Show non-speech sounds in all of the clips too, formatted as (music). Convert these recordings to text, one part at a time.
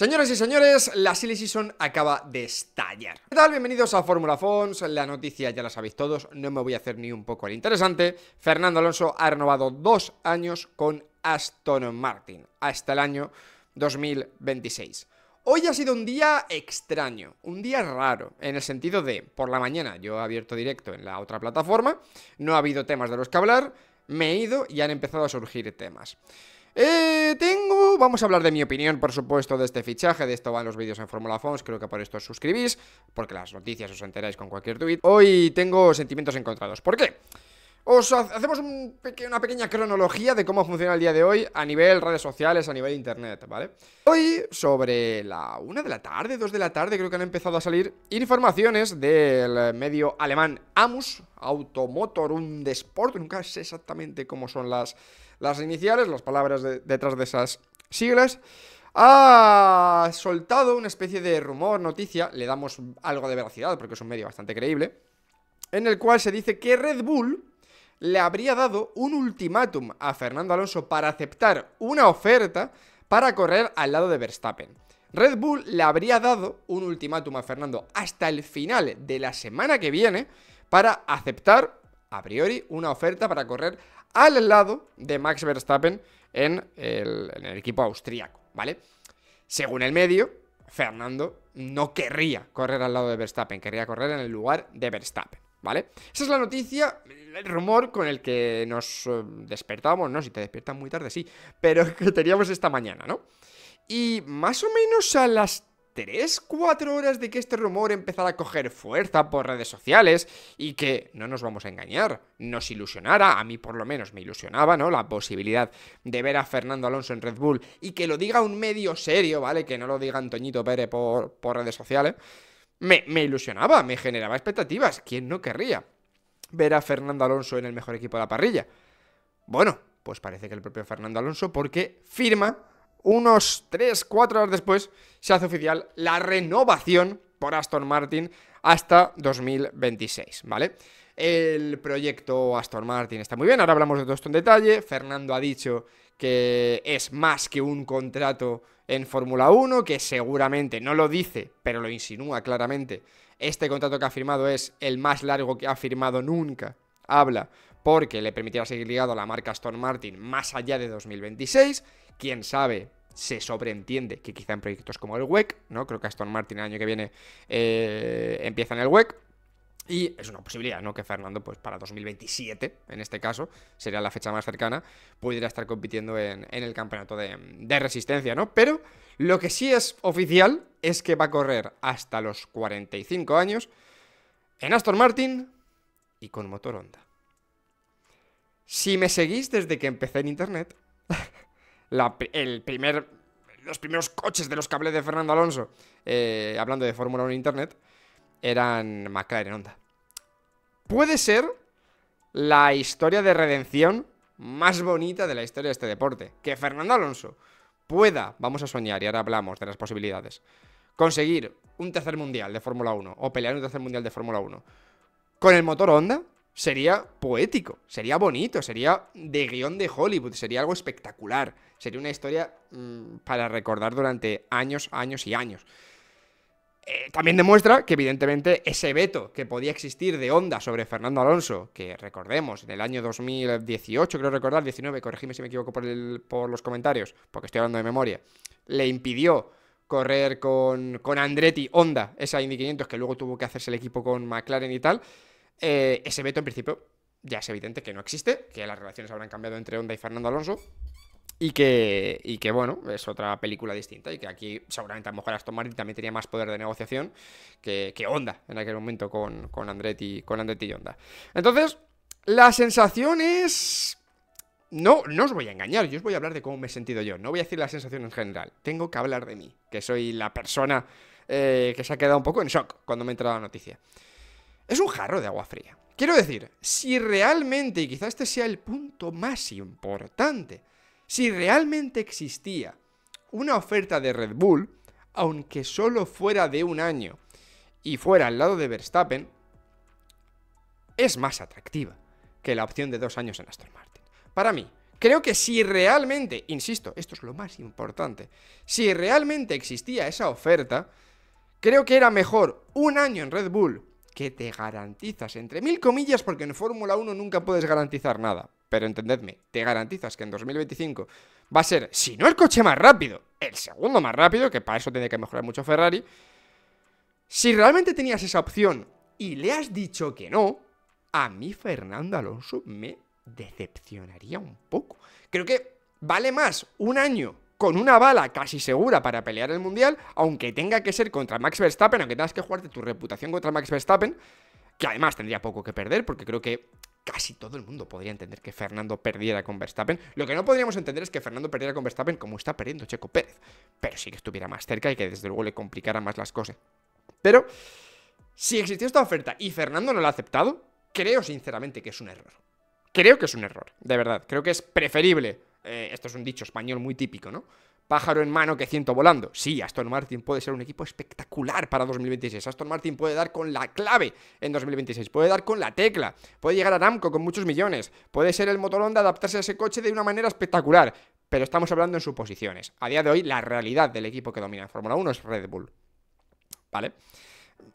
Señoras y señores, la Silly Season acaba de estallar. ¿Qué tal? Bienvenidos a Fórmula Fons, la noticia ya la sabéis todos, no me voy a hacer ni un poco el interesante. Fernando Alonso ha renovado dos años con Aston Martin, hasta el año 2026. Hoy ha sido un día extraño, un día raro, en el sentido de, por la mañana yo he abierto directo en la otra plataforma, no ha habido temas de los que hablar, me he ido y han empezado a surgir temas. Eh, tengo, vamos a hablar de mi opinión, por supuesto, de este fichaje, de esto van los vídeos en Fórmula Fons, creo que por esto os suscribís, porque las noticias os enteráis con cualquier tuit. Hoy tengo sentimientos encontrados. ¿Por qué? Os hacemos una pequeña cronología de cómo funciona el día de hoy a nivel redes sociales, a nivel internet, ¿vale? Hoy, sobre la una de la tarde, 2 de la tarde, creo que han empezado a salir informaciones del medio alemán Amus, Automotor, und Sport, nunca sé exactamente cómo son las las iniciales, las palabras detrás de esas siglas, ha soltado una especie de rumor, noticia, le damos algo de veracidad porque es un medio bastante creíble, en el cual se dice que Red Bull le habría dado un ultimátum a Fernando Alonso para aceptar una oferta para correr al lado de Verstappen. Red Bull le habría dado un ultimátum a Fernando hasta el final de la semana que viene para aceptar a priori, una oferta para correr al lado de Max Verstappen en el, equipo austríaco, ¿vale? Según el medio, Fernando no querría correr al lado de Verstappen, querría correr en el lugar de Verstappen. ¿Vale? Esa es la noticia, el rumor con el que nos eh, despertamos, ¿no? Si te despiertas muy tarde, sí, pero (laughs) que teníamos esta mañana, ¿no? Y más o menos a las Tres, cuatro horas de que este rumor empezara a coger fuerza por redes sociales y que, no nos vamos a engañar, nos ilusionara, a mí por lo menos me ilusionaba, ¿no? La posibilidad de ver a Fernando Alonso en Red Bull y que lo diga un medio serio, ¿vale? Que no lo diga Antoñito Pérez por, redes sociales, me, me ilusionaba, me generaba expectativas, ¿quién no querría? ver a Fernando Alonso en el mejor equipo de la parrilla. Bueno, pues parece que el propio Fernando Alonso, porque firma unos 3, 4 horas después, se hace oficial la renovación por Aston Martin hasta 2026, ¿vale? El proyecto Aston Martin está muy bien, ahora hablamos de todo esto en detalle. Fernando ha dicho que es más que un contrato en Fórmula 1, que seguramente no lo dice, pero lo insinúa claramente. Este contrato que ha firmado es el más largo que ha firmado nunca. Habla porque le permitirá seguir ligado a la marca Aston Martin más allá de 2026. Quién sabe, se sobreentiende que quizá en proyectos como el WEC, ¿no? Creo que Aston Martin el año que viene eh, empieza en el WEC. Y es una posibilidad, ¿no? Que Fernando, pues para 2027, en este caso, sería la fecha más cercana, pudiera estar compitiendo en, el campeonato de, resistencia, ¿no? Pero lo que sí es oficial es que va a correr hasta los 45 años en Aston Martin y con motor Honda. Si me seguís desde que empecé en internet, (laughs) el primer, los primeros coches de los que hablé de Fernando Alonso, eh, hablando de Fórmula 1 en internet, eran McLaren Honda. Puede ser la historia de redención más bonita de la historia de este deporte. Que Fernando Alonso pueda, vamos a soñar, y ahora hablamos de las posibilidades, conseguir un tercer mundial de Fórmula 1 o pelear un tercer mundial de Fórmula 1 con el motor Honda, sería poético, sería bonito, sería de guión de Hollywood, sería algo espectacular, sería una historia mm, para recordar durante años, años y años. Eh, también demuestra que evidentemente ese veto que podía existir de Honda sobre Fernando Alonso, que recordemos, en el año 2018, creo recordar, 19, corregime si me equivoco por, los comentarios, porque estoy hablando de memoria, le impidió correr con, con Andretti Honda, esa Indy 500 que luego tuvo que hacerse el equipo con McLaren y tal, eh, ese veto, en principio, ya es evidente que no existe, que las relaciones habrán cambiado entre Honda y Fernando Alonso. Y que, y que, bueno, es otra película distinta y que aquí seguramente a lo mejor Aston Martin también tenía más poder de negociación que, Honda en aquel momento con, con, Andretti, con Andretti y Honda. Entonces, la sensación es... No, no os voy a engañar, yo os voy a hablar de cómo me he sentido yo, no voy a decir la sensación en general, tengo que hablar de mí, que soy la persona eh, que se ha quedado un poco en shock cuando me ha entrado la noticia. Es un jarro de agua fría. Quiero decir, si realmente, y quizá este sea el punto más importante, si realmente existía una oferta de Red Bull, aunque solo fuera de un año y fuera al lado de Verstappen, es más atractiva que la opción de dos años en Aston Martin. Para mí, creo que si realmente, insisto, esto es lo más importante, si realmente existía esa oferta, creo que era mejor un año en Red Bull que te garantizas, entre mil comillas, porque en Fórmula 1 nunca puedes garantizar nada, pero entendedme, te garantizas que en 2025 va a ser, si no el coche más rápido, el segundo más rápido, que para eso tiene que mejorar mucho Ferrari, si realmente tenías esa opción y le has dicho que no, a mí Fernando Alonso me decepcionaría un poco. Creo que vale más un año con una bala casi segura para pelear el Mundial, aunque tenga que ser contra Max Verstappen, aunque tengas que jugarte tu reputación contra Max Verstappen, que además tendría poco que perder, porque creo que casi todo el mundo podría entender que Fernando perdiera con Verstappen. Lo que no podríamos entender es que Fernando perdiera con Verstappen como está perdiendo Checo Pérez, pero sí que estuviera más cerca y que desde luego le complicara más las cosas. Pero si existió esta oferta y Fernando no la ha aceptado, creo sinceramente que es un error. Creo que es un error, de verdad. Creo que es preferible eh, esto es un dicho español muy típico, ¿no? Pájaro en mano que ciento volando. Sí, Aston Martin puede ser un equipo espectacular para 2026. Aston Martin puede dar con la clave en 2026, puede dar con la tecla, puede llegar a Ramco con muchos millones, puede ser el motorón de adaptarse a ese coche de una manera espectacular, pero estamos hablando en suposiciones. A día de hoy, la realidad del equipo que domina en Fórmula 1 es Red Bull. ¿Vale?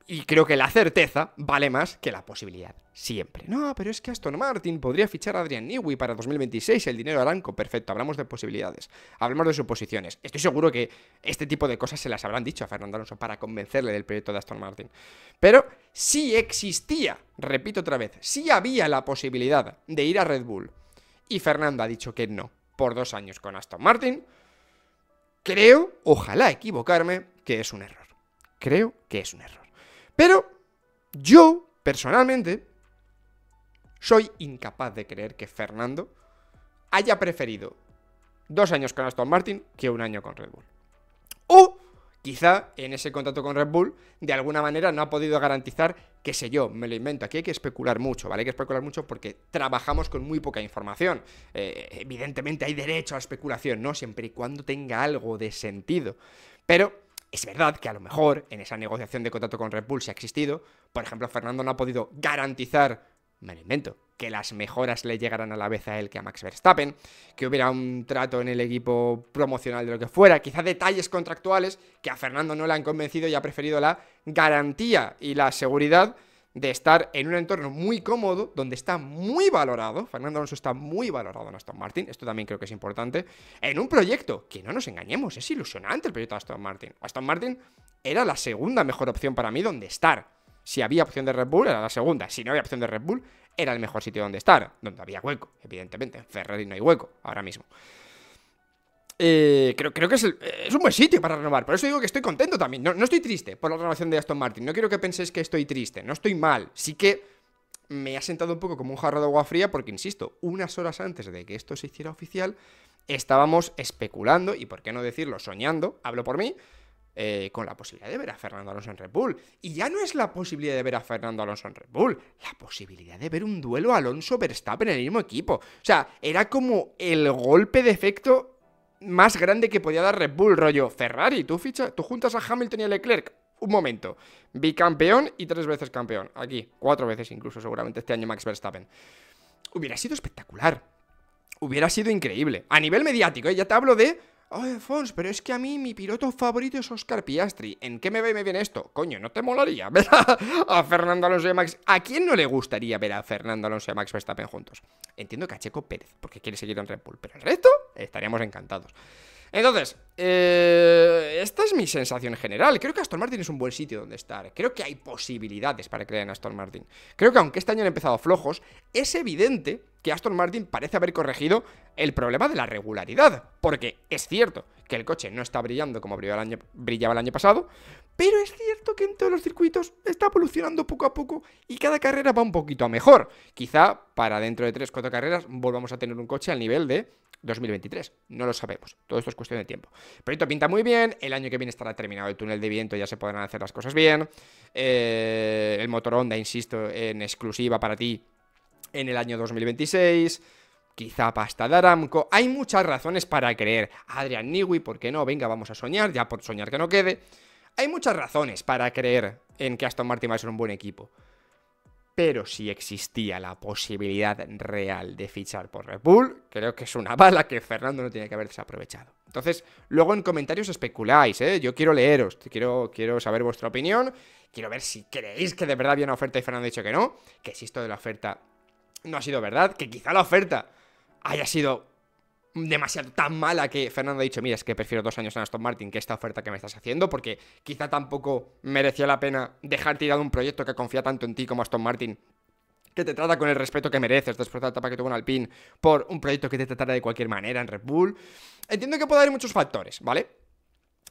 y creo que la certeza vale más que la posibilidad. Siempre. No, pero es que Aston Martin podría fichar a Adrian Newey para 2026, el dinero aranco. Perfecto, hablamos de posibilidades. Hablamos de suposiciones. Estoy seguro que este tipo de cosas se las habrán dicho a Fernando Alonso para convencerle del proyecto de Aston Martin. Pero si existía, repito otra vez, si había la posibilidad de ir a Red Bull. Y Fernando ha dicho que no, por dos años con Aston Martin. Creo, ojalá equivocarme, que es un error. Creo que es un error. Pero yo, personalmente, soy incapaz de creer que Fernando haya preferido dos años con Aston Martin que un año con Red Bull. O quizá en ese contrato con Red Bull de alguna manera no ha podido garantizar, qué sé yo, me lo invento, aquí hay que especular mucho, ¿vale? Hay que especular mucho porque trabajamos con muy poca información. Eh, evidentemente hay derecho a especulación, ¿no? Siempre y cuando tenga algo de sentido. Pero es verdad que a lo mejor en esa negociación de contrato con Red Bull se ha existido, por ejemplo, Fernando no ha podido garantizar, me lo invento, que las mejoras le llegaran a la vez a él que a Max Verstappen, que hubiera un trato en el equipo promocional de lo que fuera, quizá detalles contractuales que a Fernando no le han convencido y ha preferido la garantía y la seguridad de estar en un entorno muy cómodo, donde está muy valorado, Fernando Alonso está muy valorado en Aston Martin, esto también creo que es importante, en un proyecto que no nos engañemos, es ilusionante el proyecto de Aston Martin. Aston Martin era la segunda mejor opción para mí donde estar. Si había opción de Red Bull, era la segunda. Si no había opción de Red Bull, era el mejor sitio donde estar, donde había hueco, evidentemente. En Ferrari no hay hueco ahora mismo. Eh, creo, creo que eh, es, un buen sitio para renovar. Por eso digo que estoy contento también. No, estoy triste por la renovación de Aston Martin. No quiero que penséis que estoy triste. No estoy mal. Sí que me ha sentado un poco como un jarro de agua fría porque, insisto, unas horas antes de que esto se hiciera oficial, estábamos especulando y, por qué no decirlo, soñando, hablo por mí, eh, con la posibilidad de ver a Fernando Alonso en Red Bull. Y ya no es la posibilidad de ver a Fernando Alonso en Red Bull, la posibilidad de ver un duelo Alonso-Verstappen en el mismo equipo. O sea, era como el golpe de efecto más grande que podía dar Red Bull, rollo Ferrari. Tú, ficha, tú juntas a Hamilton y a Leclerc. Un momento. Bicampeón y tres veces campeón. Aquí, cuatro veces incluso, seguramente este año Max Verstappen. Hubiera sido espectacular. Hubiera sido increíble. A nivel mediático, ¿eh? ya te hablo de Oye, Fons, pero es que a mí mi piloto favorito es Oscar Piastri. ¿En qué me ve y me viene esto? Coño, ¿no te molaría ver a, Fernando Alonso y a Max? ¿A quién no le gustaría ver a Fernando Alonso y a Max Verstappen juntos? Entiendo que a Checo Pérez, porque quiere seguir en Red Bull, pero el resto estaríamos encantados. Entonces, eh, esta es mi sensación general. Creo que Aston Martin es un buen sitio donde estar. Creo que hay posibilidades para crear en Aston Martin. Creo que aunque este año han empezado flojos, es evidente que Aston Martin parece haber corregido el problema de la regularidad. Porque es cierto que el coche no está brillando como brillaba el año, pasado, pero es cierto que en todos los circuitos está evolucionando poco a poco y cada carrera va un poquito a mejor. Quizá para dentro de 3-4 carreras volvamos a tener un coche al nivel de 2023. No lo sabemos. Todo esto es cuestión de tiempo. pero proyecto pinta muy bien. El año que viene estará terminado el túnel de viento. Ya se podrán hacer las cosas bien. Eh, el motor insisto, en exclusiva para ti en el año 2026 quizá pasta de Aramco. Hay muchas razones para creer. Adrian Newey, ¿por qué no? Venga, vamos a soñar, ya por soñar que no quede. Hay muchas razones para creer en que Aston Martin va a ser un buen equipo. Pero si existía la posibilidad real de fichar por Red Bull, creo que es una bala que Fernando no tiene que haber desaprovechado. Entonces, luego en comentarios especuláis, ¿eh? Yo quiero leeros, quiero, quiero saber vuestra opinión, quiero ver si creéis que de verdad había una oferta y Fernando ha dicho que no, que si esto de la oferta no ha sido verdad, que quizá la oferta haya sido demasiado tan mala que Fernando ha dicho, mira, es que prefiero dos años en Aston Martin que esta oferta que me estás haciendo, porque quizá tampoco merecía la pena dejar tirado un proyecto que confía tanto en ti como Aston Martin, que te trata con el respeto que mereces después de la etapa que tuvo en Alpine, por un proyecto que te tratara de cualquier manera en Red Bull. Entiendo que puede haber muchos factores, ¿vale?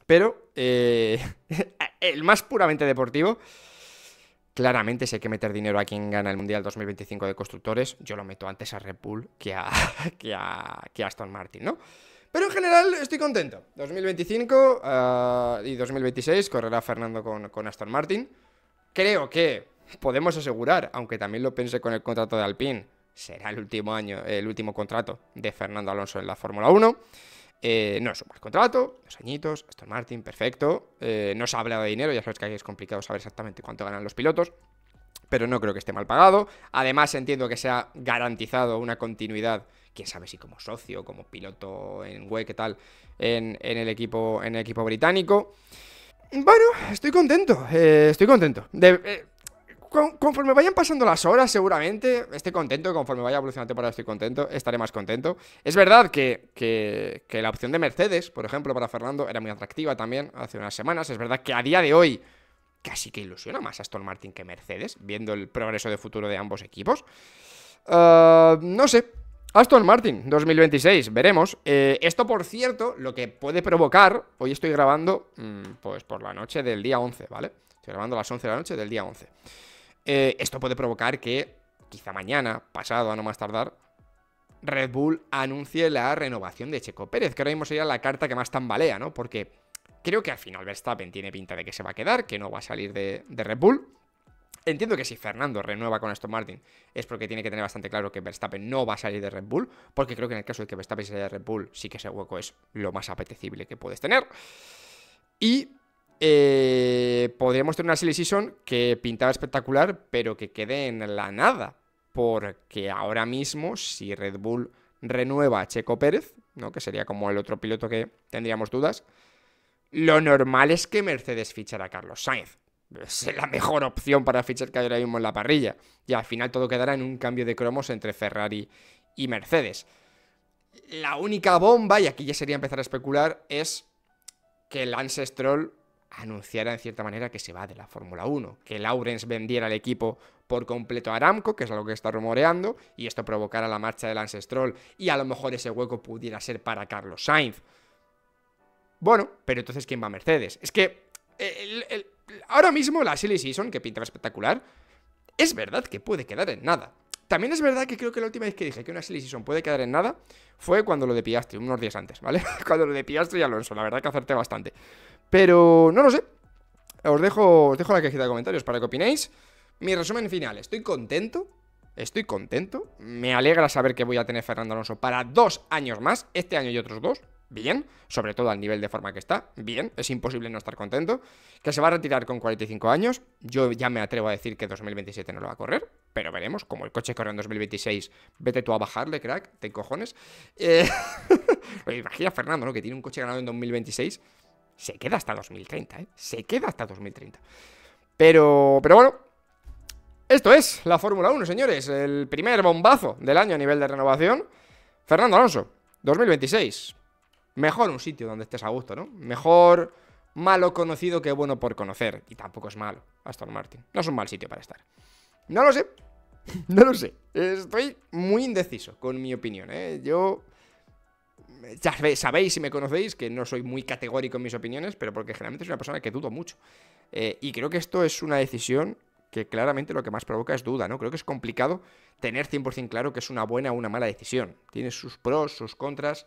Pero eh, (laughs) el más puramente deportivo Claramente, si hay que meter dinero a quien gana el Mundial 2025 de constructores, yo lo meto antes a Red Bull que a, (laughs) Aston Martin, ¿no? Pero en general estoy contento. 2025 eh, y 2026 correrá Fernando con, Aston Martin. Creo que podemos asegurar, aunque también lo pensé con el contrato de Alpine, será el último año, el último contrato de Fernando Alonso en la Fórmula 1. Eh, no es un mal contrato, dos añitos, Aston Martin, perfecto. Eh, no se ha hablado de dinero, ya sabes que es complicado saber exactamente cuánto ganan los pilotos, pero no creo que esté mal pagado. Además, entiendo que se ha garantizado una continuidad, quién sabe si como socio, como piloto en web, qué tal, en, el equipo, en el equipo británico. Bueno, estoy contento, eh, estoy contento. De, conforme vayan pasando las horas, seguramente esté contento. Conforme vaya evolucionando para estoy contento. Estaré más contento. Es verdad que, la opción de Mercedes, por ejemplo, para Fernando, era muy atractiva también hace unas semanas. Es verdad que a día de hoy casi que ilusiona más Aston Martin que Mercedes, viendo el progreso de futuro de ambos equipos. Ah, no sé. Aston Martin 2026, veremos. Eh, esto, por cierto, lo que puede provocar. Hoy estoy grabando, mm, pues por la noche del día 11, ¿vale? Estoy grabando a las 11 de la noche del día 11. Eh, esto puede provocar que, quizá mañana, pasado, a no más tardar, Red Bull anuncie la renovación de Checo Pérez, que ahora mismo sería la carta que más tambalea, ¿no? Porque creo que al final Verstappen tiene pinta de que se va a quedar, que no va a salir de, de Red Bull. Entiendo que si Fernando renueva con Aston Martin es porque tiene que tener bastante claro que Verstappen no va a salir de Red Bull, porque creo que en el caso de que Verstappen salga de Red Bull, sí que ese hueco es lo más apetecible que puedes tener. Y eh, podríamos tener una silly season que pintaba espectacular, pero que quede en la nada. Porque ahora mismo, si Red Bull renueva a Checo Pérez, ¿no? que sería como el otro piloto que tendríamos dudas, lo normal es que Mercedes fichara a Carlos Sainz. Es la mejor opción para fichar que hay ahora mismo en la parrilla. Y al final todo quedará en un cambio de cromos entre Ferrari y Mercedes. La única bomba, y aquí ya sería empezar a especular, es que Lance Stroll anunciara en cierta manera que se va de la Fórmula 1, que Lawrence vendiera el equipo por completo a Aramco, que es algo que está rumoreando, y esto provocara la marcha del Stroll, y a lo mejor ese hueco pudiera ser para Carlos Sainz. Bueno, pero entonces ¿quién va a Mercedes? Es que ahora mismo la Silly Season, que pintaba espectacular, es verdad que puede quedar en nada. También es verdad que creo que la última vez que dije que una Silly Season puede quedar en nada fue cuando lo de Piastri, unos días antes, ¿vale? (laughs) cuando lo de Piastri y Alonso, la verdad que acerté bastante. Pero no lo sé. Os dejo, os dejo la cajita de comentarios para que opinéis. Mi resumen final, estoy contento. Estoy contento. Me alegra saber que voy a tener Fernando Alonso para dos años más, este año y otros dos. Bien, sobre todo al nivel de forma que está. Bien, es imposible no estar contento. Que se va a retirar con 45 años. Yo ya me atrevo a decir que 2027 no lo va a correr, pero veremos. Como el coche corre en 2026, vete tú a bajarle, crack, te cojones. Eh, (laughs) pues imagina Fernando, ¿no? Que tiene un coche ganado en 2026. Se queda hasta 2030, ¿eh? Se queda hasta 2030. Pero, pero bueno, esto es la Fórmula 1, señores. El primer bombazo del año a nivel de renovación. Fernando Alonso, 2026. Mejor un sitio donde estés a gusto, ¿no? Mejor malo conocido que bueno por conocer. Y tampoco es malo, Aston Martin. No es un mal sitio para estar. No lo sé. (laughs) No lo sé. Estoy muy indeciso con mi opinión, ¿eh? Yo ya sabéis si me conocéis que no soy muy categórico en mis opiniones, pero porque generalmente soy una persona que dudo mucho. Eh, y creo que esto es una decisión que claramente lo que más provoca es duda, ¿no? Creo que es complicado tener 100% claro que es una buena o una mala decisión. Tiene sus pros, sus contras.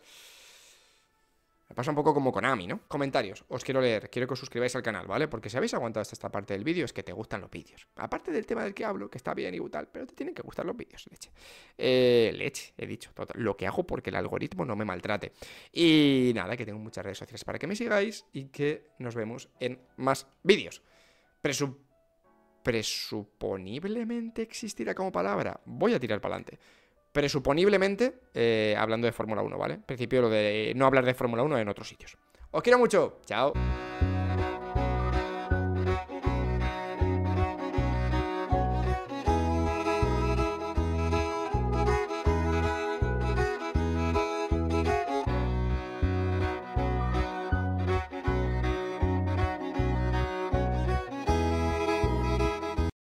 Me pasa un poco como con Konami, ¿no? Comentarios, os quiero leer, quiero que os suscribáis al canal, ¿vale? Porque si habéis aguantado hasta esta parte del vídeo es que te gustan los vídeos. Aparte del tema del que hablo, que está bien y tal, pero te tienen que gustar los vídeos, leche. Eh, leche, he dicho, lo que hago porque el algoritmo no me maltrate. Y nada, que tengo muchas redes sociales para que me sigáis y que nos vemos en más vídeos. presuponiblemente existirá como palabra. Voy a tirar para adelante presuponiblemente eh, hablando de Fórmula 1, ¿vale? En principio lo de no hablar de Fórmula 1 en otros sitios. Os quiero mucho, chao.